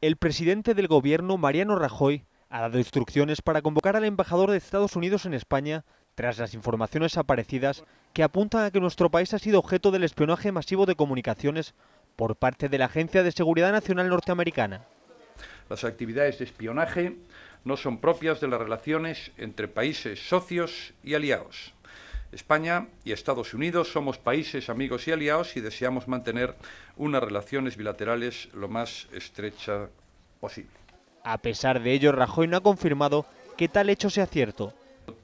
El presidente del gobierno, Mariano Rajoy, ha dado instrucciones para convocar al embajador de Estados Unidos en España tras las informaciones aparecidas que apuntan a que nuestro país ha sido objeto del espionaje masivo de comunicaciones por parte de la Agencia de Seguridad Nacional norteamericana. Las actividades de espionaje no son propias de las relaciones entre países socios y aliados. España y Estados Unidos somos países amigos y aliados y deseamos mantener unas relaciones bilaterales lo más estrecha posible. A pesar de ello, Rajoy no ha confirmado que tal hecho sea cierto.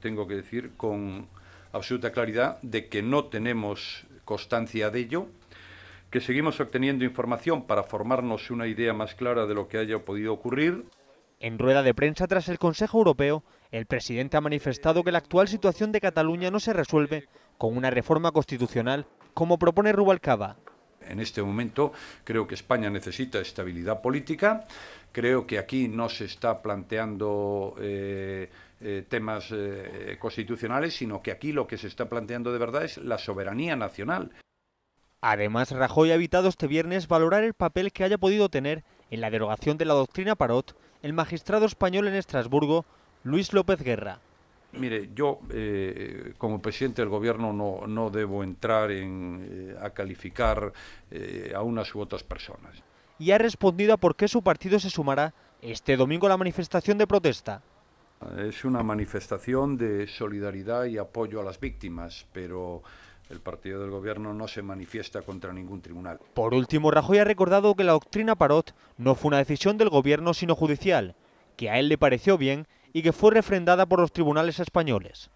Tengo que decir con absoluta claridad de que no tenemos constancia de ello, que seguimos obteniendo información para formarnos una idea más clara de lo que haya podido ocurrir. En rueda de prensa tras el Consejo Europeo, el presidente ha manifestado que la actual situación de Cataluña no se resuelve con una reforma constitucional, como propone Rubalcaba. En este momento creo que España necesita estabilidad política, creo que aquí no se está planteando eh, eh, temas eh, constitucionales, sino que aquí lo que se está planteando de verdad es la soberanía nacional. Además, Rajoy ha evitado este viernes valorar el papel que haya podido tener en la derogación de la doctrina Parot, el magistrado español en Estrasburgo, Luis López Guerra. Mire, yo eh, como presidente del gobierno no, debo entrar eh, a calificar eh, a unas u otras personas. Y ha respondido a por qué su partido se sumará este domingo a la manifestación de protesta. Es una manifestación de solidaridad y apoyo a las víctimas, pero el partido del gobierno no se manifiesta contra ningún tribunal. Por último, Rajoy ha recordado que la doctrina Parot no fue una decisión del gobierno sino judicial, que a él le pareció bien y que fue refrendada por los tribunales españoles.